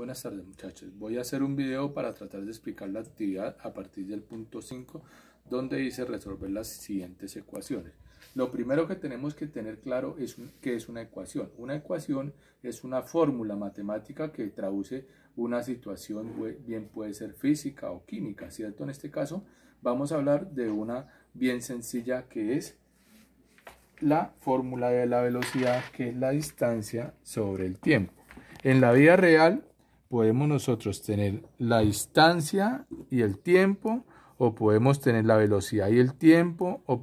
Buenas tardes muchachos, voy a hacer un video para tratar de explicar la actividad a partir del punto 5 donde dice resolver las siguientes ecuaciones. Lo primero que tenemos que tener claro es que es una ecuación. Una ecuación es una fórmula matemática que traduce una situación, bien puede ser física o química, ¿cierto? En este caso vamos a hablar de una bien sencilla que es la fórmula de la velocidad, que es la distancia sobre el tiempo. En la vida real podemos nosotros tener la distancia y el tiempo, o podemos tener la velocidad y el tiempo, o,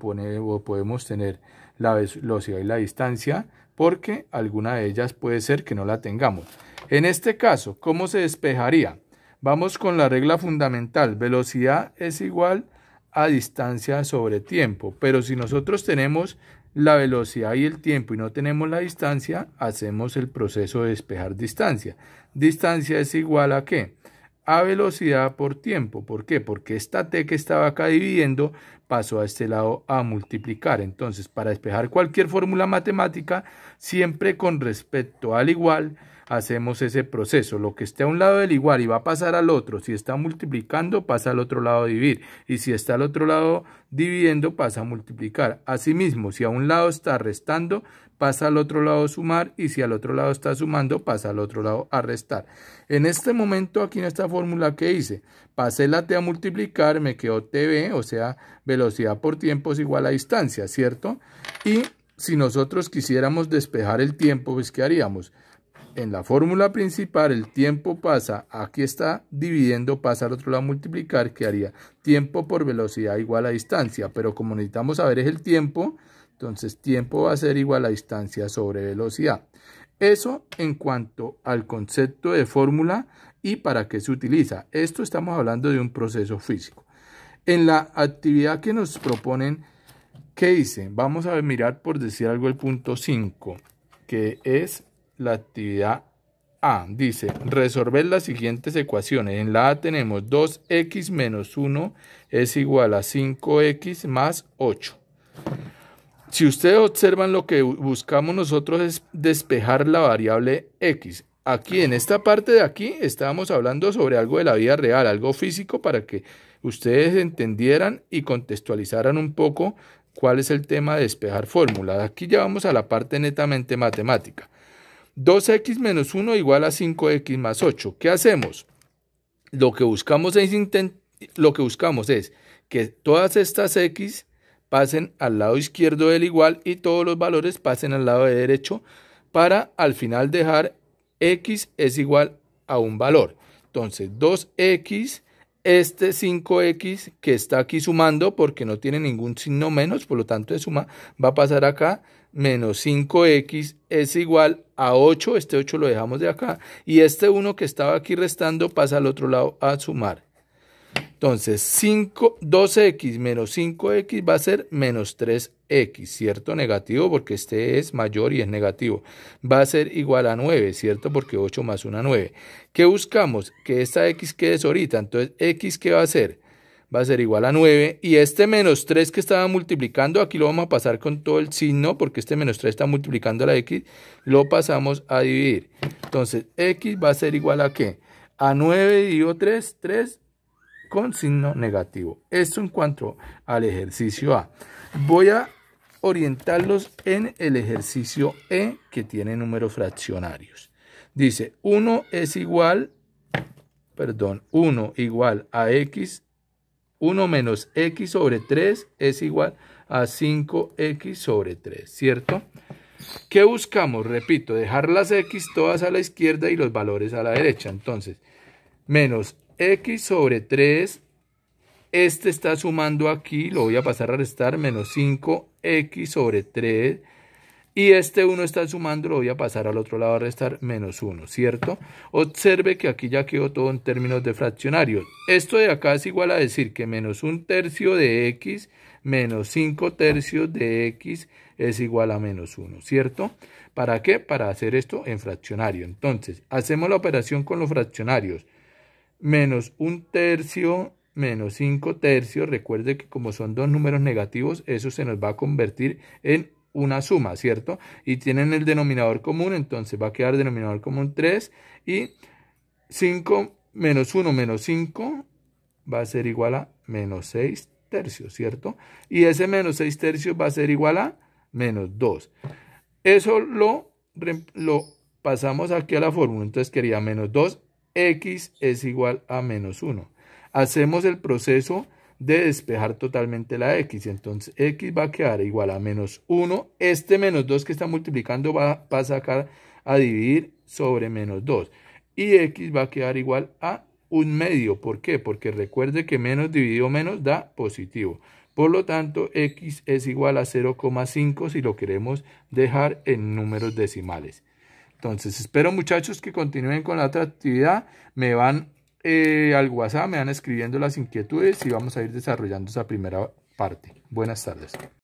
podemos tener la velocidad y la distancia, porque alguna de ellas puede ser que no la tengamos. En este caso, ¿cómo se despejaría? Vamos con la regla fundamental. Velocidad es igual a distancia sobre tiempo. Pero si nosotros tenemos la velocidad y el tiempo y no tenemos la distancia, hacemos el proceso de despejar distancia. Distancia es igual a qué? A velocidad por tiempo. ¿Por qué? Porque esta t que estaba acá dividiendo pasó a este lado a multiplicar. Entonces, para despejar cualquier fórmula matemática, siempre con respecto al igual, hacemos ese proceso. Lo que esté a un lado del igual y va a pasar al otro, si está multiplicando, pasa al otro lado a dividir. Y si está al otro lado dividiendo, pasa a multiplicar. Asimismo, si a un lado está restando, pasa al otro lado a sumar. Y si al otro lado está sumando, pasa al otro lado a restar. En este momento, aquí en esta fórmula que hice, pasé la T a multiplicar, me quedó TB, o sea, velocidad por tiempo es igual a distancia, ¿cierto? Y si nosotros quisiéramos despejar el tiempo, pues ¿qué haríamos? en la fórmula principal el tiempo pasa, aquí está dividiendo, pasa al otro lado multiplicar, que haría tiempo por velocidad igual a distancia, pero como necesitamos saber es el tiempo, entonces tiempo va a ser igual a distancia sobre velocidad. Eso en cuanto al concepto de fórmula y para qué se utiliza. Esto estamos hablando de un proceso físico. En la actividad que nos proponen, ¿qué dice? Vamos a mirar por decir algo el punto 5, que es la actividad A. Dice, resolver las siguientes ecuaciones. En la A tenemos 2x menos 1 es igual a 5x más 8. Si ustedes observan lo que buscamos nosotros es despejar la variable x. Aquí, en esta parte de aquí, estábamos hablando sobre algo de la vida real, algo físico, para que ustedes entendieran y contextualizaran un poco cuál es el tema de despejar fórmulas. Aquí ya vamos a la parte netamente matemática. 2x menos 1 igual a 5x más 8. ¿Qué hacemos? Lo que buscamos es, lo que, buscamos es que todas estas x pasen al lado izquierdo del igual y todos los valores pasen al lado derecho para al final dejar x es igual a un valor. Entonces 2x este 5x que está aquí sumando porque no tiene ningún signo menos, por lo tanto de suma, va a pasar acá menos 5x es igual a 8, este 8 lo dejamos de acá, y este 1 que estaba aquí restando pasa al otro lado a sumar. Entonces, 5, 12x menos 5x va a ser menos 3x, ¿cierto? Negativo porque este es mayor y es negativo. Va a ser igual a 9, ¿cierto? Porque 8 más 1, es 9. ¿Qué buscamos? Que esta x quede ahorita. Entonces, ¿x qué va a ser? Va a ser igual a 9. Y este menos 3 que estaba multiplicando, aquí lo vamos a pasar con todo el signo, porque este menos 3 está multiplicando la x, lo pasamos a dividir. Entonces, x va a ser igual a qué? A 9 dividido 3, 3 con signo negativo. Esto en cuanto al ejercicio A. Voy a orientarlos en el ejercicio E que tiene números fraccionarios. Dice 1 es igual, perdón, 1 igual a x, 1 menos x sobre 3 es igual a 5x sobre 3, ¿cierto? ¿Qué buscamos? Repito, dejar las x todas a la izquierda y los valores a la derecha. Entonces, menos x sobre 3, este está sumando aquí, lo voy a pasar a restar, menos 5x sobre 3, y este 1 está sumando, lo voy a pasar al otro lado a restar menos 1, ¿cierto? Observe que aquí ya quedó todo en términos de fraccionarios. Esto de acá es igual a decir que menos 1 tercio de x menos 5 tercios de x es igual a menos 1, ¿cierto? ¿Para qué? Para hacer esto en fraccionario. Entonces, hacemos la operación con los fraccionarios menos un tercio menos 5 tercios. Recuerde que como son dos números negativos, eso se nos va a convertir en una suma, ¿cierto? Y tienen el denominador común, entonces va a quedar denominador común 3 y 5 menos 1 menos 5 va a ser igual a menos 6 tercios, ¿cierto? Y ese menos 6 tercios va a ser igual a menos 2. Eso lo, lo pasamos aquí a la fórmula, entonces quería menos 2 x es igual a menos 1. Hacemos el proceso de despejar totalmente la x. Entonces, x va a quedar igual a menos 1. Este menos 2 que está multiplicando va, a sacar a dividir sobre menos 2. Y x va a quedar igual a un medio. ¿Por qué? Porque recuerde que menos dividido menos da positivo. Por lo tanto, x es igual a 0,5 si lo queremos dejar en números decimales. Entonces, espero muchachos que continúen con la otra actividad. Me van eh, al WhatsApp, me van escribiendo las inquietudes y vamos a ir desarrollando esa primera parte. Buenas tardes.